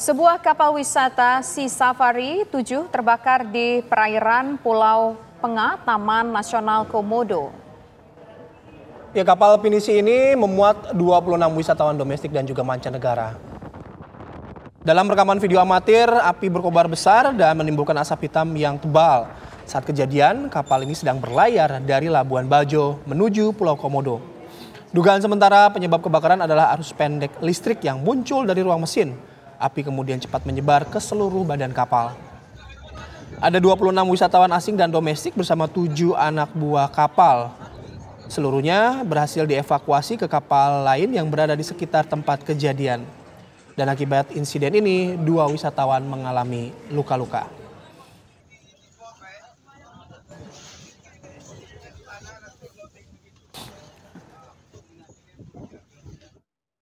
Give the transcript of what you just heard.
Sebuah kapal wisata Sea Safari 7 terbakar di perairan Pulau Pengat, Taman Nasional Komodo. Ya, kapal pinisi ini memuat 26 wisatawan domestik dan juga mancanegara. Dalam rekaman video amatir, api berkobar besar dan menimbulkan asap hitam yang tebal. Saat kejadian, kapal ini sedang berlayar dari Labuan Bajo menuju Pulau Komodo. Dugaan sementara penyebab kebakaran adalah arus pendek listrik yang muncul dari ruang mesin. Api kemudian cepat menyebar ke seluruh badan kapal. Ada 26 wisatawan asing dan domestik bersama tujuh anak buah kapal. Seluruhnya berhasil dievakuasi ke kapal lain yang berada di sekitar tempat kejadian. Dan akibat insiden ini, dua wisatawan mengalami luka-luka.